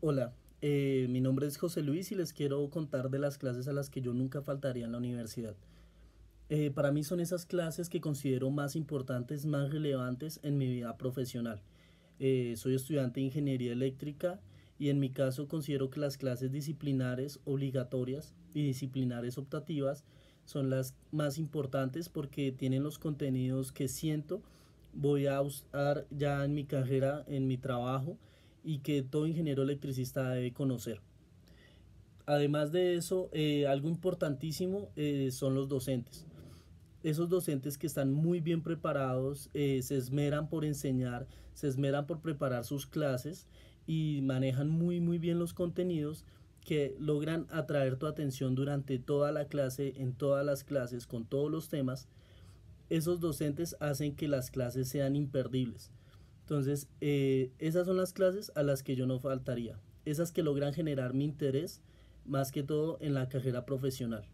Hola, eh, mi nombre es José Luis y les quiero contar de las clases a las que yo nunca faltaría en la universidad. Eh, para mí son esas clases que considero más importantes, más relevantes en mi vida profesional. Eh, soy estudiante de ingeniería eléctrica y en mi caso considero que las clases disciplinares obligatorias y disciplinares optativas son las más importantes porque tienen los contenidos que siento voy a usar ya en mi carrera, en mi trabajo y que todo ingeniero electricista debe conocer. Además de eso, eh, algo importantísimo eh, son los docentes. Esos docentes que están muy bien preparados, eh, se esmeran por enseñar, se esmeran por preparar sus clases y manejan muy muy bien los contenidos que logran atraer tu atención durante toda la clase, en todas las clases, con todos los temas. Esos docentes hacen que las clases sean imperdibles. Entonces, eh, esas son las clases a las que yo no faltaría. Esas que logran generar mi interés, más que todo en la carrera profesional.